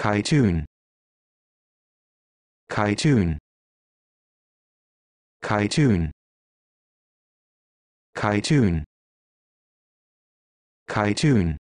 Kaitun Kaitun Kaitun Kaitun Kaitun